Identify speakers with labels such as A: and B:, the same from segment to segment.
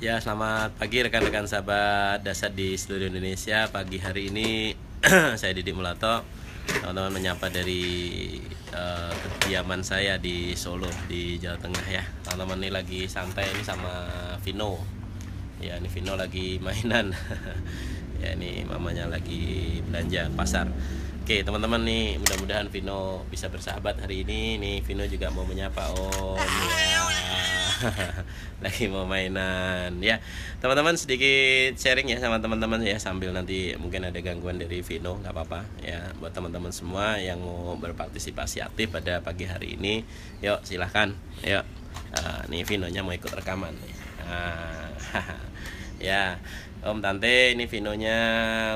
A: Ya, selamat pagi rekan-rekan sahabat dasar di seluruh Indonesia. Pagi hari ini saya Didi Mulato. Teman-teman menyapa dari uh, kediaman saya di Solo di Jawa Tengah ya. Teman-teman ini lagi santai ini sama Vino. Ya, ini Vino lagi mainan. ya, ini mamanya lagi belanja pasar. Oke, teman-teman nih, mudah-mudahan Vino bisa bersahabat hari ini. Nih, Vino juga mau menyapa Om. Oh, ya. lagi mau mainan ya teman-teman sedikit sharing ya sama teman-teman ya sambil nanti mungkin ada gangguan dari Vino nggak apa-apa ya buat teman-teman semua yang mau berpartisipasi aktif pada pagi hari ini yuk silahkan yuk uh, nih nya mau ikut rekaman nih. Uh, ya Om Tante ini Vinonya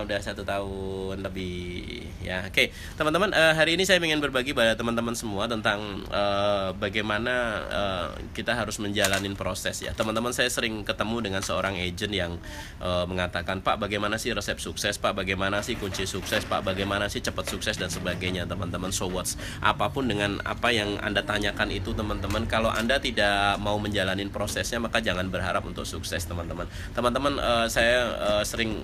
A: udah satu tahun lebih ya oke okay. teman-teman uh, hari ini saya ingin berbagi pada teman-teman semua tentang uh, bagaimana uh, kita harus menjalani proses ya teman-teman saya sering ketemu dengan seorang agent yang uh, mengatakan Pak bagaimana sih resep sukses Pak bagaimana sih kunci sukses Pak bagaimana sih cepat sukses dan sebagainya teman-teman so what's apapun dengan apa yang anda tanyakan itu teman-teman kalau anda tidak mau menjalani prosesnya maka jangan berharap untuk sukses teman-teman teman-teman uh, saya saya uh, sering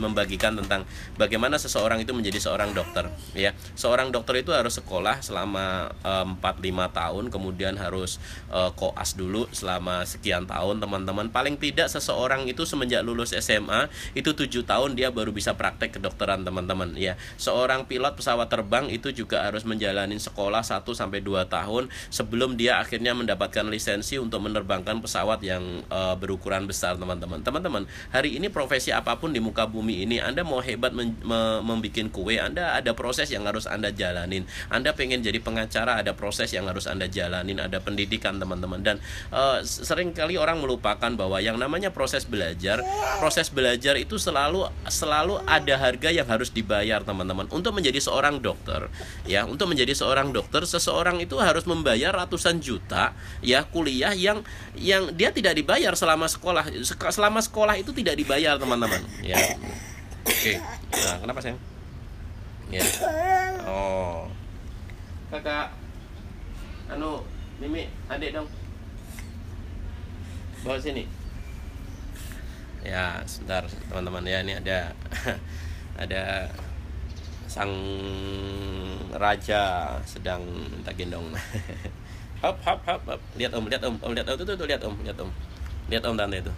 A: membagikan tentang bagaimana seseorang itu menjadi seorang dokter ya seorang dokter itu harus sekolah selama eh, empat uh, lima tahun kemudian harus uh, koas dulu selama sekian tahun teman-teman paling tidak seseorang itu semenjak lulus SMA itu tujuh tahun dia baru bisa praktek kedokteran teman-teman ya seorang pilot pesawat terbang itu juga harus menjalani sekolah 1 sampai dua tahun sebelum dia akhirnya mendapatkan lisensi untuk menerbangkan pesawat yang uh, berukuran besar teman-teman teman-teman hari ini profesi apapun di muka bumi ini Anda mau hebat membuat kue Anda ada proses yang harus Anda jalanin Anda pengen jadi pengacara ada proses yang harus Anda jalanin ada pendidikan teman-teman dan uh, seringkali orang melupakan bahwa yang namanya proses belajar proses belajar itu selalu selalu ada harga yang harus dibayar teman-teman untuk menjadi seorang dokter ya untuk menjadi seorang dokter seseorang itu harus membayar ratusan juta ya kuliah yang yang dia tidak dibayar selama sekolah selama sekolah itu tidak dibayar bayar teman-teman ya oke okay. nah kenapa sayang ya oh kakak anu mimi adik dong bawa sini ya sebentar teman-teman ya ini ada ada sang raja sedang minta gendong hop hop hop lihat om lihat om om lihat om tuh tuh, lihat om lihat om lihat om tante itu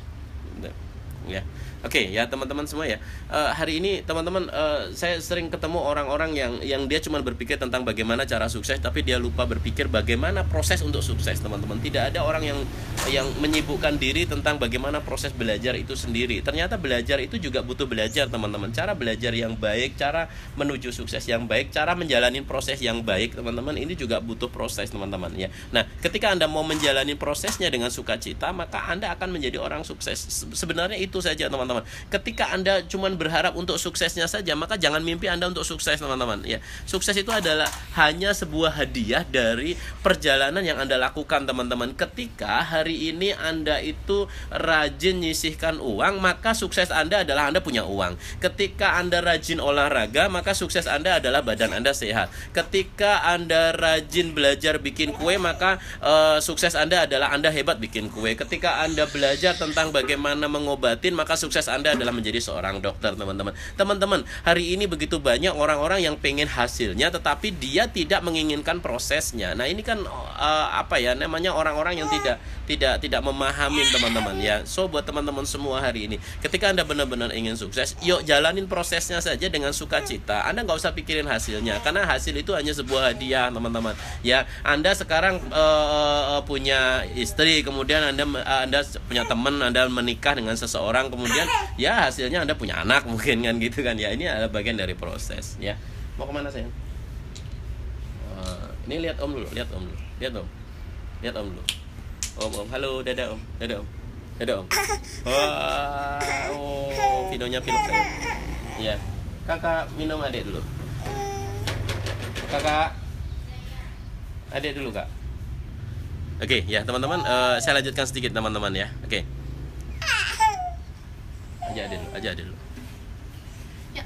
A: ya oke okay, ya teman-teman semua ya uh, hari ini teman-teman uh, saya sering ketemu orang-orang yang yang dia cuma berpikir tentang bagaimana cara sukses tapi dia lupa berpikir bagaimana proses untuk sukses teman-teman tidak ada orang yang yang menyibukkan diri tentang bagaimana proses belajar itu sendiri ternyata belajar itu juga butuh belajar teman-teman cara belajar yang baik cara menuju sukses yang baik cara menjalani proses yang baik teman-teman ini juga butuh proses teman-teman ya nah ketika anda mau menjalani prosesnya dengan sukacita maka anda akan menjadi orang sukses sebenarnya itu itu saja teman-teman. Ketika Anda cuman berharap untuk suksesnya saja, maka jangan mimpi Anda untuk sukses teman-teman. Ya, sukses itu adalah hanya sebuah hadiah dari perjalanan yang Anda lakukan teman-teman. Ketika hari ini Anda itu rajin nyisihkan uang, maka sukses Anda adalah Anda punya uang. Ketika Anda rajin olahraga, maka sukses Anda adalah badan Anda sehat. Ketika Anda rajin belajar bikin kue, maka uh, sukses Anda adalah Anda hebat bikin kue. Ketika Anda belajar tentang bagaimana mengobati batin maka sukses Anda adalah menjadi seorang dokter, teman-teman. Teman-teman, hari ini begitu banyak orang-orang yang pengen hasilnya tetapi dia tidak menginginkan prosesnya. Nah, ini kan uh, apa ya namanya orang-orang yang tidak tidak tidak memahami teman-teman ya. So buat teman-teman semua hari ini, ketika Anda benar-benar ingin sukses, yuk jalanin prosesnya saja dengan sukacita. Anda nggak usah pikirin hasilnya karena hasil itu hanya sebuah hadiah, teman-teman. Ya, Anda sekarang uh, punya istri, kemudian Anda uh, Anda punya teman, Anda menikah dengan seseorang orang kemudian ya hasilnya anda punya anak mungkin kan gitu kan ya ini adalah bagian dari proses ya mau kemana saya uh, eh, ini lihat om dulu lihat om dulu lihat om lihat om dulu om om halo dadah om dadah om dadah om wow oh videonya pilok saya ya kakak minum adik dulu kakak adik dulu kak oke okay, ya teman-teman uh, saya lanjutkan sedikit teman-teman ya oke okay aja ada dulu aja ada dulu ya.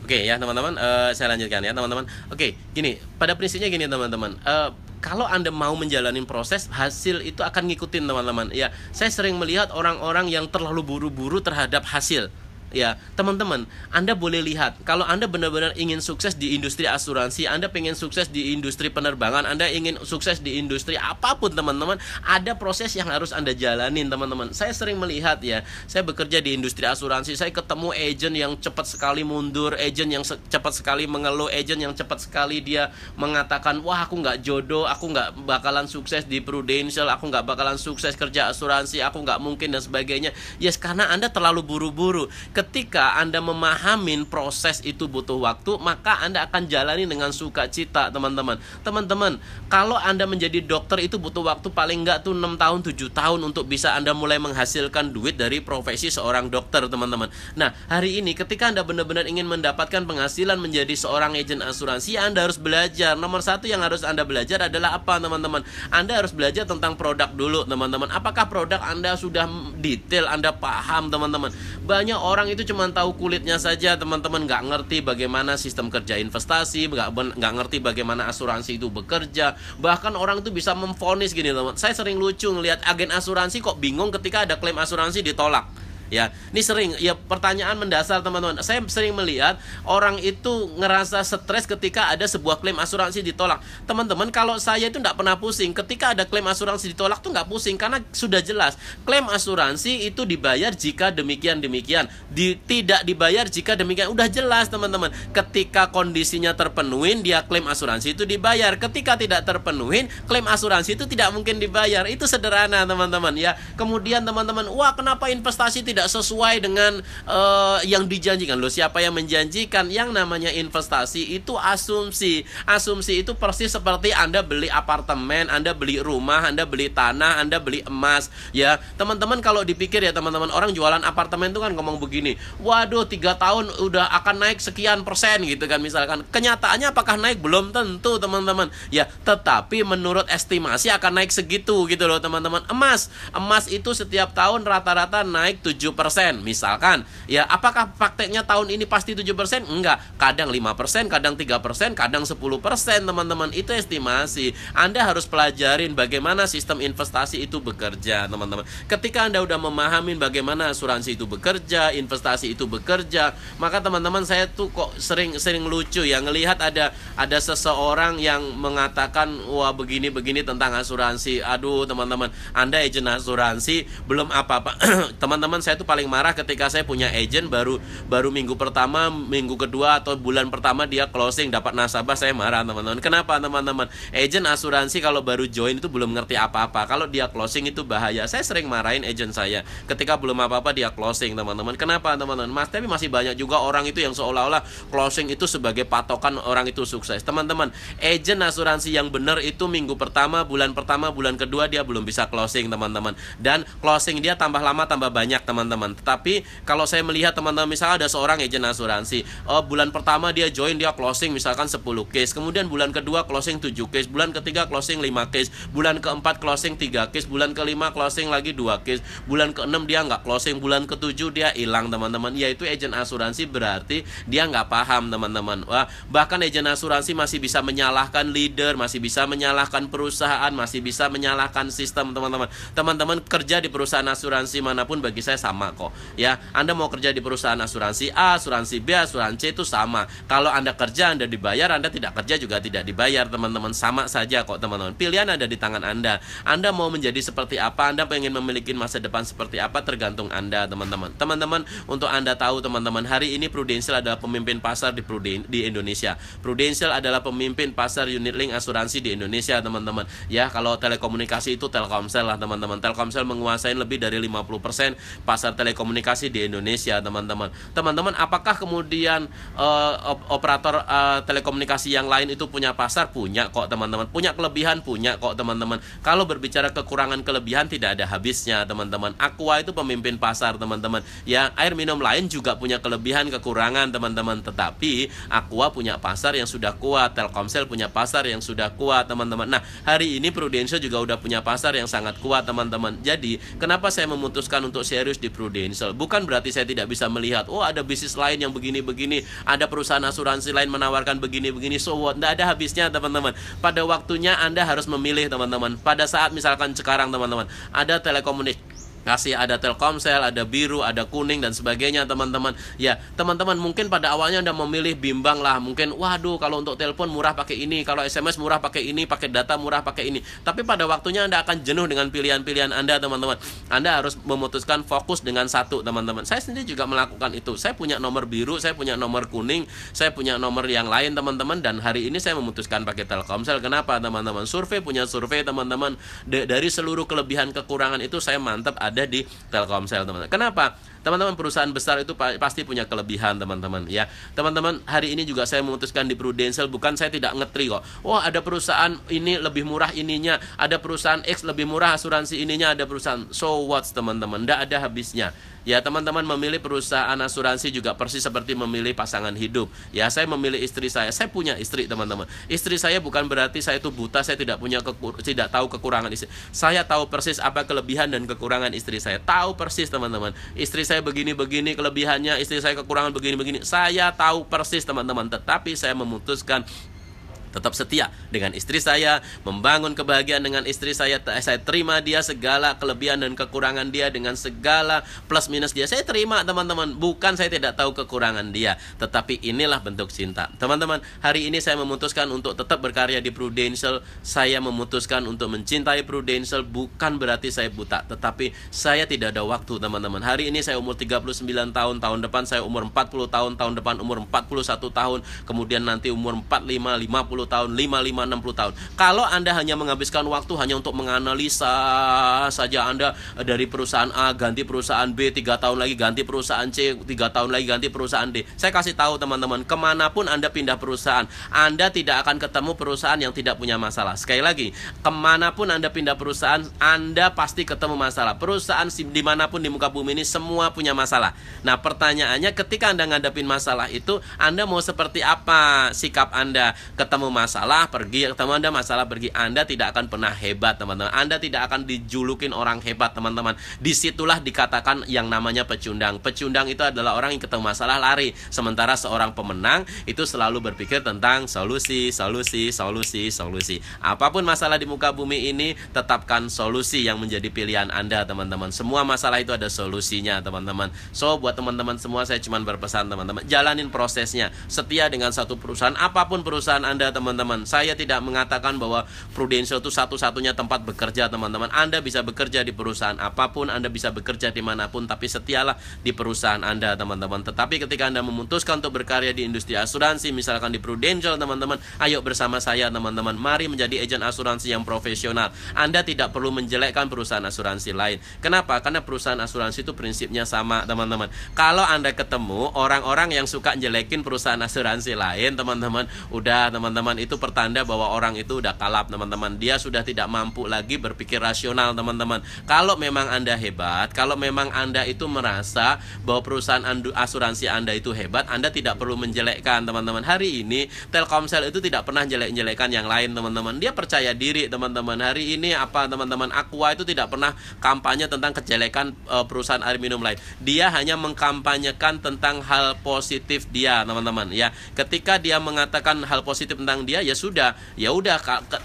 A: Oke okay, ya teman-teman, uh, saya lanjutkan ya teman-teman. Oke, okay, gini, pada prinsipnya gini teman-teman. Eh, kalau Anda mau menjalani proses, hasil itu akan ngikutin teman-teman. Ya, saya sering melihat orang-orang yang terlalu buru-buru terhadap hasil ya teman-teman Anda boleh lihat kalau Anda benar-benar ingin sukses di industri asuransi Anda pengen sukses di industri penerbangan Anda ingin sukses di industri apapun teman-teman ada proses yang harus Anda jalanin teman-teman saya sering melihat ya saya bekerja di industri asuransi saya ketemu agent yang cepat sekali mundur agent yang cepat sekali mengeluh agent yang cepat sekali dia mengatakan wah aku nggak jodoh aku nggak bakalan sukses di Prudential aku nggak bakalan sukses kerja asuransi aku nggak mungkin dan sebagainya yes karena Anda terlalu buru-buru ketika Anda memahami proses itu butuh waktu, maka Anda akan jalani dengan sukacita, teman-teman. Teman-teman, kalau Anda menjadi dokter itu butuh waktu paling enggak tuh 6 tahun, 7 tahun untuk bisa Anda mulai menghasilkan duit dari profesi seorang dokter, teman-teman. Nah, hari ini ketika Anda benar-benar ingin mendapatkan penghasilan menjadi seorang agent asuransi, Anda harus belajar. Nomor satu yang harus Anda belajar adalah apa, teman-teman? Anda harus belajar tentang produk dulu, teman-teman. Apakah produk Anda sudah detail, Anda paham, teman-teman? Banyak orang orang itu cuma tahu kulitnya saja, teman-teman nggak ngerti bagaimana sistem kerja investasi, nggak nggak ngerti bagaimana asuransi itu bekerja. Bahkan orang itu bisa memfonis gini, teman. Saya sering lucu ngelihat agen asuransi kok bingung ketika ada klaim asuransi ditolak ya ini sering ya pertanyaan mendasar teman-teman saya sering melihat orang itu ngerasa stres ketika ada sebuah klaim asuransi ditolak teman-teman kalau saya itu tidak pernah pusing ketika ada klaim asuransi ditolak tuh nggak pusing karena sudah jelas klaim asuransi itu dibayar jika demikian demikian di, tidak dibayar jika demikian udah jelas teman-teman ketika kondisinya terpenuhi dia klaim asuransi itu dibayar ketika tidak terpenuhi klaim asuransi itu tidak mungkin dibayar itu sederhana teman-teman ya kemudian teman-teman wah kenapa investasi tidak tidak sesuai dengan uh, yang dijanjikan. Loh, siapa yang menjanjikan? Yang namanya investasi itu asumsi. Asumsi itu persis seperti Anda beli apartemen, Anda beli rumah, Anda beli tanah, Anda beli emas, ya. Teman-teman kalau dipikir ya teman-teman orang jualan apartemen itu kan ngomong begini, "Waduh, tiga tahun udah akan naik sekian persen" gitu kan misalkan. Kenyataannya apakah naik belum tentu, teman-teman. Ya, tetapi menurut estimasi akan naik segitu gitu loh, teman-teman. Emas, emas itu setiap tahun rata-rata naik 7 persen misalkan. Ya, apakah prakteknya tahun ini pasti tujuh persen Enggak. Kadang lima persen kadang tiga persen kadang sepuluh persen teman-teman. Itu estimasi. Anda harus pelajarin bagaimana sistem investasi itu bekerja, teman-teman. Ketika Anda udah memahami bagaimana asuransi itu bekerja, investasi itu bekerja, maka teman-teman saya tuh kok sering-sering lucu ya ngelihat ada ada seseorang yang mengatakan wah begini-begini tentang asuransi. Aduh, teman-teman, Anda agen asuransi belum apa-apa. teman-teman saya itu paling marah ketika saya punya agent baru baru minggu pertama, minggu kedua atau bulan pertama dia closing dapat nasabah saya marah teman-teman. Kenapa teman-teman? Agent asuransi kalau baru join itu belum ngerti apa-apa. Kalau dia closing itu bahaya. Saya sering marahin agent saya ketika belum apa-apa dia closing teman-teman. Kenapa teman-teman? Mas tapi masih banyak juga orang itu yang seolah-olah closing itu sebagai patokan orang itu sukses. Teman-teman, agent asuransi yang benar itu minggu pertama, bulan pertama, bulan kedua dia belum bisa closing teman-teman. Dan closing dia tambah lama tambah banyak teman-teman teman-teman. Tetapi kalau saya melihat teman-teman misalnya ada seorang agent asuransi, oh, bulan pertama dia join dia closing misalkan 10 case, kemudian bulan kedua closing 7 case, bulan ketiga closing 5 case, bulan keempat closing 3 case, bulan kelima closing lagi 2 case, bulan keenam dia nggak closing, bulan ketujuh dia hilang teman-teman. Yaitu agent asuransi berarti dia nggak paham teman-teman. Wah, bahkan agent asuransi masih bisa menyalahkan leader, masih bisa menyalahkan perusahaan, masih bisa menyalahkan sistem teman-teman. Teman-teman kerja di perusahaan asuransi manapun bagi saya sama kok. Ya, Anda mau kerja di perusahaan asuransi A, asuransi B, asuransi C itu sama. Kalau Anda kerja Anda dibayar, Anda tidak kerja juga tidak dibayar, teman-teman. Sama saja kok, teman-teman. Pilihan ada di tangan Anda. Anda mau menjadi seperti apa? Anda pengen memiliki masa depan seperti apa tergantung Anda, teman-teman. Teman-teman, untuk Anda tahu, teman-teman, hari ini Prudential adalah pemimpin pasar di Pruden di Indonesia. Prudential adalah pemimpin pasar unit link asuransi di Indonesia, teman-teman. Ya, kalau telekomunikasi itu Telkomsel lah, teman-teman. Telkomsel menguasai lebih dari 50% pasar pasar telekomunikasi di Indonesia, teman-teman. Teman-teman, apakah kemudian uh, operator uh, telekomunikasi yang lain itu punya pasar? Punya kok, teman-teman. Punya kelebihan, punya kok, teman-teman. Kalau berbicara kekurangan kelebihan tidak ada habisnya, teman-teman. Aqua itu pemimpin pasar, teman-teman. Ya, air minum lain juga punya kelebihan, kekurangan, teman-teman. Tetapi Aqua punya pasar yang sudah kuat, Telkomsel punya pasar yang sudah kuat, teman-teman. Nah, hari ini Prudential juga udah punya pasar yang sangat kuat, teman-teman. Jadi, kenapa saya memutuskan untuk serius di prudensial Bukan berarti saya tidak bisa melihat, oh ada bisnis lain yang begini-begini, ada perusahaan asuransi lain menawarkan begini-begini, so what? Tidak ada habisnya teman-teman. Pada waktunya Anda harus memilih teman-teman. Pada saat misalkan sekarang teman-teman, ada telekomunikasi kasih ada Telkomsel, ada biru, ada kuning dan sebagainya teman-teman. Ya, teman-teman mungkin pada awalnya Anda memilih bimbang lah, mungkin waduh kalau untuk telepon murah pakai ini, kalau SMS murah pakai ini, pakai data murah pakai ini. Tapi pada waktunya Anda akan jenuh dengan pilihan-pilihan Anda, teman-teman. Anda harus memutuskan fokus dengan satu, teman-teman. Saya sendiri juga melakukan itu. Saya punya nomor biru, saya punya nomor kuning, saya punya nomor yang lain, teman-teman dan hari ini saya memutuskan pakai Telkomsel. Kenapa, teman-teman? Survei punya survei, teman-teman. Dari seluruh kelebihan kekurangan itu saya mantap ada di Telkomsel teman-teman. Kenapa? Teman-teman perusahaan besar itu pasti punya kelebihan teman-teman ya. Teman-teman hari ini juga saya memutuskan di Prudential bukan saya tidak ngetri kok. Wah, oh, ada perusahaan ini lebih murah ininya, ada perusahaan X lebih murah asuransi ininya, ada perusahaan so what teman-teman. Tidak ada habisnya. Ya teman-teman memilih perusahaan asuransi juga persis seperti memilih pasangan hidup. Ya saya memilih istri saya. Saya punya istri teman-teman. Istri saya bukan berarti saya itu buta. Saya tidak punya kekur tidak tahu kekurangan istri. Saya tahu persis apa kelebihan dan kekurangan istri saya. Tahu persis teman-teman. Istri saya begini-begini kelebihannya. Istri saya kekurangan begini-begini. Saya tahu persis teman-teman. Tetapi saya memutuskan tetap setia dengan istri saya, membangun kebahagiaan dengan istri saya. Saya terima dia segala kelebihan dan kekurangan dia dengan segala plus minus dia. Saya terima teman-teman, bukan saya tidak tahu kekurangan dia, tetapi inilah bentuk cinta. Teman-teman, hari ini saya memutuskan untuk tetap berkarya di Prudential. Saya memutuskan untuk mencintai Prudential bukan berarti saya buta, tetapi saya tidak ada waktu, teman-teman. Hari ini saya umur 39 tahun, tahun depan saya umur 40 tahun, tahun depan umur 41 tahun, kemudian nanti umur 45, 50 tahun, 55, 60 tahun. Kalau Anda hanya menghabiskan waktu hanya untuk menganalisa saja Anda eh, dari perusahaan A ganti perusahaan B, 3 tahun lagi ganti perusahaan C, 3 tahun lagi ganti perusahaan D. Saya kasih tahu teman-teman, kemanapun Anda pindah perusahaan, Anda tidak akan ketemu perusahaan yang tidak punya masalah. Sekali lagi, kemanapun Anda pindah perusahaan, Anda pasti ketemu masalah. Perusahaan dimanapun di muka bumi ini semua punya masalah. Nah, pertanyaannya ketika Anda ngadepin masalah itu, Anda mau seperti apa sikap Anda ketemu masalah pergi teman Anda masalah pergi Anda tidak akan pernah hebat teman-teman Anda tidak akan dijulukin orang hebat teman-teman disitulah dikatakan yang namanya pecundang pecundang itu adalah orang yang ketemu masalah lari sementara seorang pemenang itu selalu berpikir tentang solusi solusi solusi solusi apapun masalah di muka bumi ini tetapkan solusi yang menjadi pilihan Anda teman-teman semua masalah itu ada solusinya teman-teman so buat teman-teman semua saya cuma berpesan teman-teman jalanin prosesnya setia dengan satu perusahaan apapun perusahaan Anda teman teman-teman. Saya tidak mengatakan bahwa Prudential itu satu-satunya tempat bekerja, teman-teman. Anda bisa bekerja di perusahaan apapun, Anda bisa bekerja dimanapun, tapi setialah di perusahaan Anda, teman-teman. Tetapi ketika Anda memutuskan untuk berkarya di industri asuransi, misalkan di Prudential, teman-teman, ayo bersama saya, teman-teman. Mari menjadi agen asuransi yang profesional. Anda tidak perlu menjelekkan perusahaan asuransi lain. Kenapa? Karena perusahaan asuransi itu prinsipnya sama, teman-teman. Kalau Anda ketemu orang-orang yang suka jelekin perusahaan asuransi lain, teman-teman, udah, teman-teman teman-teman itu pertanda bahwa orang itu udah kalap teman-teman dia sudah tidak mampu lagi berpikir rasional teman-teman kalau memang anda hebat kalau memang anda itu merasa bahwa perusahaan asuransi anda itu hebat anda tidak perlu menjelekkan teman-teman hari ini Telkomsel itu tidak pernah jelek-jelekan yang lain teman-teman dia percaya diri teman-teman hari ini apa teman-teman Aqua itu tidak pernah kampanye tentang kejelekan uh, perusahaan air minum lain dia hanya mengkampanyekan tentang hal positif dia teman-teman ya ketika dia mengatakan hal positif tentang tentang dia ya sudah ya udah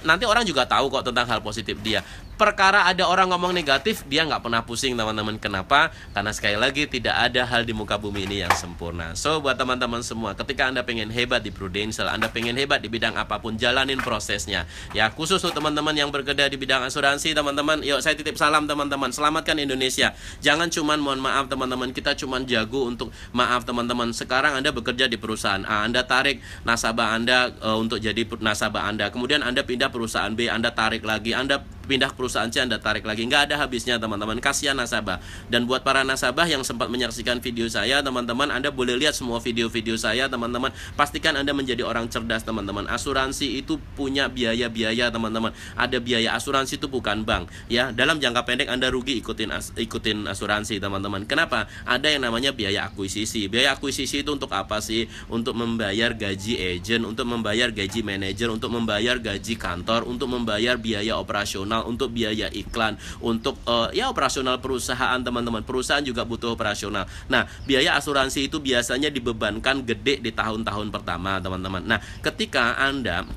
A: nanti orang juga tahu kok tentang hal positif dia perkara ada orang ngomong negatif dia nggak pernah pusing teman-teman kenapa karena sekali lagi tidak ada hal di muka bumi ini yang sempurna so buat teman-teman semua ketika anda pengen hebat di prudential anda pengen hebat di bidang apapun jalanin prosesnya ya khusus untuk teman-teman yang bergeda di bidang asuransi teman-teman yuk saya titip salam teman-teman selamatkan Indonesia jangan cuman mohon maaf teman-teman kita cuman jago untuk maaf teman-teman sekarang anda bekerja di perusahaan A anda tarik nasabah anda e, untuk jadi nasabah anda kemudian anda pindah perusahaan B anda tarik lagi anda pindah perusahaan C Anda tarik lagi nggak ada habisnya teman-teman kasihan nasabah dan buat para nasabah yang sempat menyaksikan video saya teman-teman Anda boleh lihat semua video-video saya teman-teman pastikan Anda menjadi orang cerdas teman-teman asuransi itu punya biaya-biaya teman-teman ada biaya asuransi itu bukan bank ya dalam jangka pendek Anda rugi ikutin as ikutin asuransi teman-teman kenapa ada yang namanya biaya akuisisi biaya akuisisi itu untuk apa sih untuk membayar gaji agent untuk membayar gaji manager untuk membayar gaji kantor untuk membayar biaya operasional operasional untuk biaya iklan, untuk uh, ya operasional perusahaan teman-teman. Perusahaan juga butuh operasional. Nah, biaya asuransi itu biasanya dibebankan gede di tahun-tahun pertama, teman-teman. Nah, ketika Anda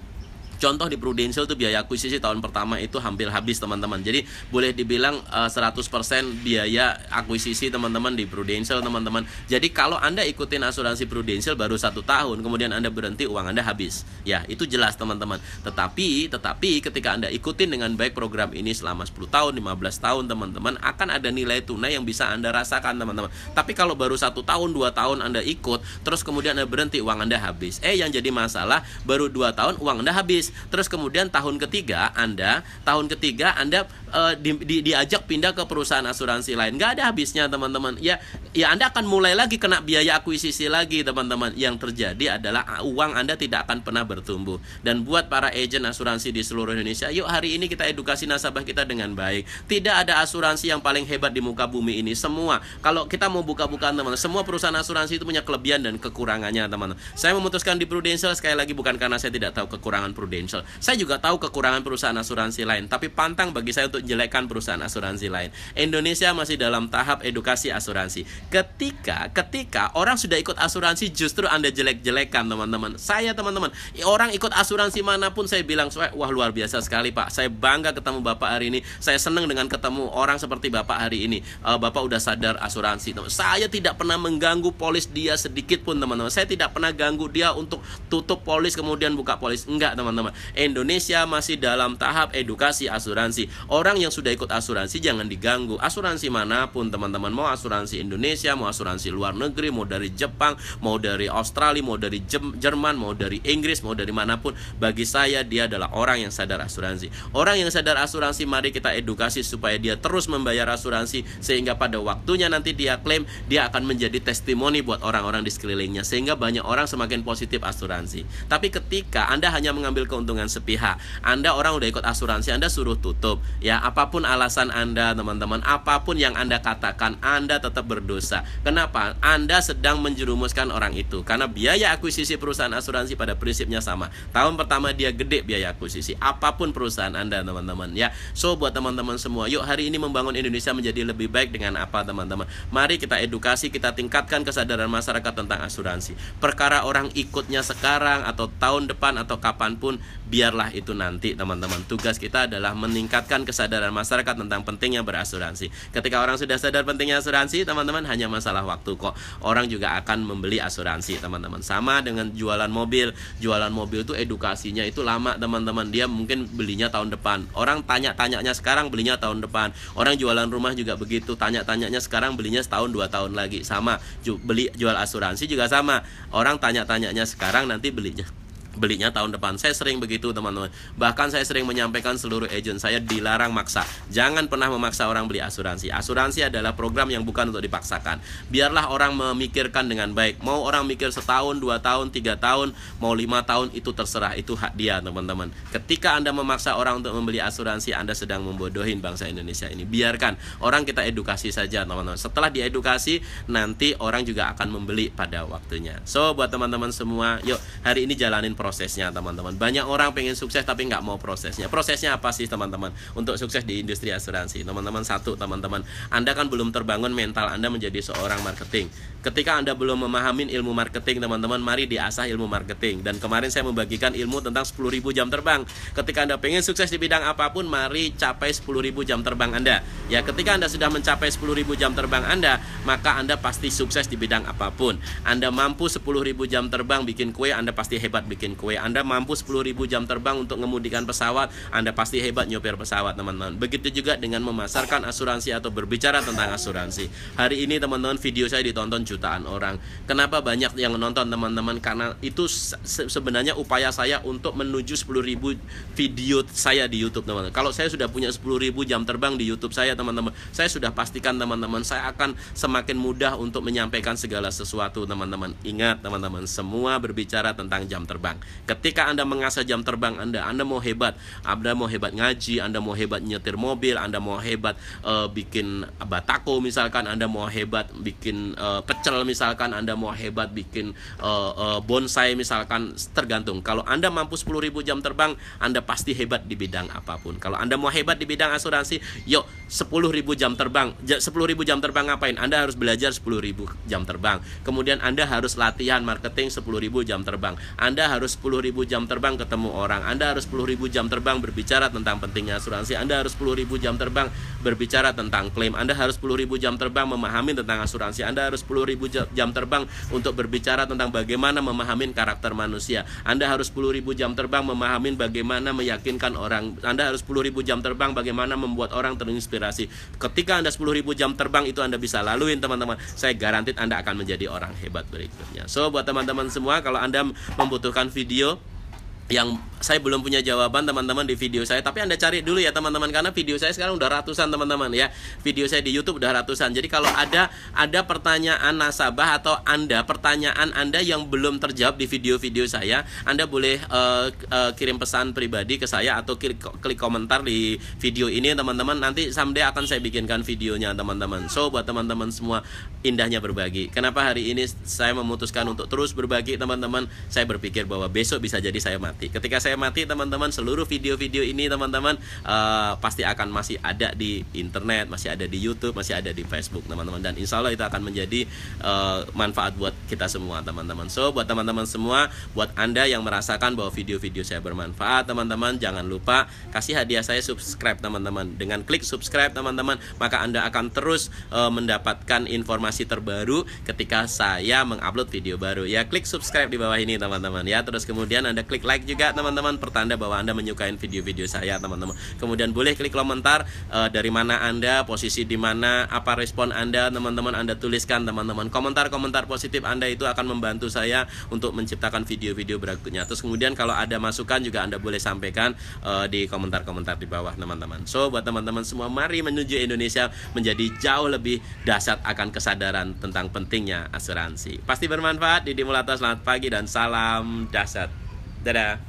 A: Contoh di Prudential itu biaya akuisisi tahun pertama itu hampir habis teman-teman. Jadi boleh dibilang uh, eh, 100% biaya akuisisi teman-teman di Prudential teman-teman. Jadi kalau Anda ikutin asuransi Prudential baru satu tahun kemudian Anda berhenti uang Anda habis. Ya, itu jelas teman-teman. Tetapi tetapi ketika Anda ikutin dengan baik program ini selama 10 tahun, 15 tahun teman-teman akan ada nilai tunai yang bisa Anda rasakan teman-teman. Tapi kalau baru satu tahun, dua tahun Anda ikut terus kemudian Anda berhenti uang Anda habis. Eh yang jadi masalah baru dua tahun uang Anda habis terus kemudian tahun ketiga Anda tahun ketiga Anda e, di, di, diajak pindah ke perusahaan asuransi lain nggak ada habisnya teman-teman ya ya Anda akan mulai lagi kena biaya akuisisi lagi teman-teman yang terjadi adalah ah, uang Anda tidak akan pernah bertumbuh dan buat para agent asuransi di seluruh Indonesia yuk hari ini kita edukasi nasabah kita dengan baik tidak ada asuransi yang paling hebat di muka bumi ini semua kalau kita mau buka-bukaan teman-teman semua perusahaan asuransi itu punya kelebihan dan kekurangannya teman-teman saya memutuskan di Prudential sekali lagi bukan karena saya tidak tahu kekurangan Prudential Prudential. Saya juga tahu kekurangan perusahaan asuransi lain, tapi pantang bagi saya untuk jelekkan perusahaan asuransi lain. Indonesia masih dalam tahap edukasi asuransi. Ketika ketika orang sudah ikut asuransi justru Anda jelek-jelekan, teman-teman. Saya teman-teman, orang ikut asuransi manapun saya bilang, "Wah, luar biasa sekali, Pak. Saya bangga ketemu Bapak hari ini. Saya senang dengan ketemu orang seperti Bapak hari ini. Eh, Bapak udah sadar asuransi." Teman. Saya tidak pernah mengganggu polis dia sedikit pun, teman-teman. Saya tidak pernah ganggu dia untuk tutup polis kemudian buka polis. Enggak, teman-teman pertama, Indonesia masih dalam tahap edukasi asuransi. Orang yang sudah ikut asuransi jangan diganggu. Asuransi manapun teman-teman mau asuransi Indonesia, mau asuransi luar negeri, mau dari Jepang, mau dari Australia, mau dari Jerman, mau dari Inggris, mau dari manapun, bagi saya dia adalah orang yang sadar asuransi. Orang yang sadar asuransi mari kita edukasi supaya dia terus membayar asuransi sehingga pada waktunya nanti dia klaim dia akan menjadi testimoni buat orang-orang di sekelilingnya sehingga banyak orang semakin positif asuransi. Tapi ketika Anda hanya mengambil ke keuntungan sepihak. Anda orang udah ikut asuransi, Anda suruh tutup. Ya, apapun alasan Anda, teman-teman, apapun yang Anda katakan, Anda tetap berdosa. Kenapa? Anda sedang menjerumuskan orang itu karena biaya akuisisi perusahaan asuransi pada prinsipnya sama. Tahun pertama dia gede biaya akuisisi, apapun perusahaan Anda, teman-teman, ya. So buat teman-teman semua, yuk hari ini membangun Indonesia menjadi lebih baik dengan apa, teman-teman? Mari kita edukasi, kita tingkatkan kesadaran masyarakat tentang asuransi. Perkara orang ikutnya sekarang atau tahun depan atau kapanpun biarlah itu nanti teman-teman tugas kita adalah meningkatkan kesadaran masyarakat tentang pentingnya berasuransi ketika orang sudah sadar pentingnya asuransi teman-teman hanya masalah waktu kok orang juga akan membeli asuransi teman-teman sama dengan jualan mobil jualan mobil itu edukasinya itu lama teman-teman dia mungkin belinya tahun depan orang tanya-tanyanya sekarang belinya tahun depan orang jualan rumah juga begitu tanya-tanyanya sekarang belinya setahun dua tahun lagi sama beli jual asuransi juga sama orang tanya-tanyanya sekarang nanti belinya belinya tahun depan. Saya sering begitu, teman-teman. Bahkan saya sering menyampaikan seluruh agent saya dilarang maksa. Jangan pernah memaksa orang beli asuransi. Asuransi adalah program yang bukan untuk dipaksakan. Biarlah orang memikirkan dengan baik. Mau orang mikir setahun, dua tahun, tiga tahun, mau lima tahun itu terserah. Itu hak dia, teman-teman. Ketika Anda memaksa orang untuk membeli asuransi, Anda sedang membodohin bangsa Indonesia ini. Biarkan orang kita edukasi saja, teman-teman. Setelah diedukasi, nanti orang juga akan membeli pada waktunya. So, buat teman-teman semua, yuk hari ini jalanin proses prosesnya teman-teman banyak orang pengen sukses tapi nggak mau prosesnya prosesnya apa sih teman-teman untuk sukses di industri asuransi teman-teman satu teman-teman anda kan belum terbangun mental anda menjadi seorang marketing ketika anda belum memahami ilmu marketing teman-teman mari diasah ilmu marketing dan kemarin saya membagikan ilmu tentang 10.000 jam terbang ketika anda pengen sukses di bidang apapun mari capai 10.000 jam terbang anda ya ketika anda sudah mencapai 10.000 jam terbang anda maka anda pasti sukses di bidang apapun anda mampu 10.000 jam terbang bikin kue anda pasti hebat bikin kue. Anda mampu 10.000 jam terbang untuk mengemudikan pesawat, Anda pasti hebat nyopir pesawat, teman-teman. Begitu juga dengan memasarkan asuransi atau berbicara tentang asuransi. Hari ini, teman-teman, video saya ditonton jutaan orang. Kenapa banyak yang nonton, teman-teman? Karena itu se sebenarnya upaya saya untuk menuju 10.000 video saya di YouTube, teman-teman. Kalau saya sudah punya 10.000 jam terbang di YouTube saya, teman-teman, saya sudah pastikan teman-teman saya akan semakin mudah untuk menyampaikan segala sesuatu, teman-teman. Ingat, teman-teman, semua berbicara tentang jam terbang terbang. Ketika Anda mengasah jam terbang Anda, Anda mau hebat, Anda mau hebat ngaji, Anda mau hebat nyetir mobil, Anda mau hebat uh, bikin batako misalkan, Anda mau hebat bikin uh, pecel misalkan, Anda mau hebat bikin uh, uh, bonsai misalkan, tergantung. Kalau Anda mampu 10.000 jam terbang, Anda pasti hebat di bidang apapun. Kalau Anda mau hebat di bidang asuransi, yuk 10.000 jam terbang. 10.000 jam terbang ngapain? Anda harus belajar 10.000 jam terbang. Kemudian Anda harus latihan marketing 10.000 jam terbang. Anda harus harus 10.000 jam terbang ketemu orang, Anda harus 10.000 jam terbang berbicara tentang pentingnya asuransi, Anda harus 10.000 jam terbang berbicara tentang klaim, Anda harus 10.000 jam terbang memahami tentang asuransi, Anda harus 10.000 jam terbang untuk berbicara tentang bagaimana memahami karakter manusia, Anda harus 10.000 jam terbang memahami bagaimana meyakinkan orang, Anda harus 10.000 jam terbang bagaimana membuat orang terinspirasi. Ketika Anda 10.000 jam terbang itu Anda bisa laluin teman-teman, saya garantit Anda akan menjadi orang hebat berikutnya. So buat teman-teman semua kalau Anda membutuhkan video yang saya belum punya jawaban teman-teman di video saya tapi anda cari dulu ya teman-teman karena video saya sekarang udah ratusan teman-teman ya video saya di YouTube udah ratusan jadi kalau ada ada pertanyaan nasabah atau anda pertanyaan anda yang belum terjawab di video-video saya anda boleh uh, uh, kirim pesan pribadi ke saya atau klik, klik komentar di video ini teman-teman nanti someday akan saya bikinkan videonya teman-teman so buat teman-teman semua indahnya berbagi kenapa hari ini saya memutuskan untuk terus berbagi teman-teman saya berpikir bahwa besok bisa jadi saya mati mati. Ketika saya mati, teman-teman, seluruh video-video ini teman-teman uh, pasti akan masih ada di internet, masih ada di YouTube, masih ada di Facebook, teman-teman. Dan insya Allah itu akan menjadi uh, manfaat buat kita semua, teman-teman. So, buat teman-teman semua, buat anda yang merasakan bahwa video-video saya bermanfaat, teman-teman, jangan lupa kasih hadiah saya subscribe, teman-teman. Dengan klik subscribe, teman-teman, maka anda akan terus uh, mendapatkan informasi terbaru ketika saya mengupload video baru. Ya, klik subscribe di bawah ini, teman-teman. Ya, terus kemudian anda klik like juga teman-teman pertanda bahwa Anda menyukai video-video saya teman-teman. Kemudian boleh klik komentar uh, dari mana Anda, posisi di mana, apa respon Anda teman-teman Anda tuliskan teman-teman. Komentar-komentar positif Anda itu akan membantu saya untuk menciptakan video-video berikutnya. Terus kemudian kalau ada masukan juga Anda boleh sampaikan uh, di komentar-komentar di bawah teman-teman. So buat teman-teman semua mari menuju Indonesia menjadi jauh lebih dasar akan kesadaran tentang pentingnya asuransi. Pasti bermanfaat. Didi Mulata selamat pagi dan salam dasar. Dadah!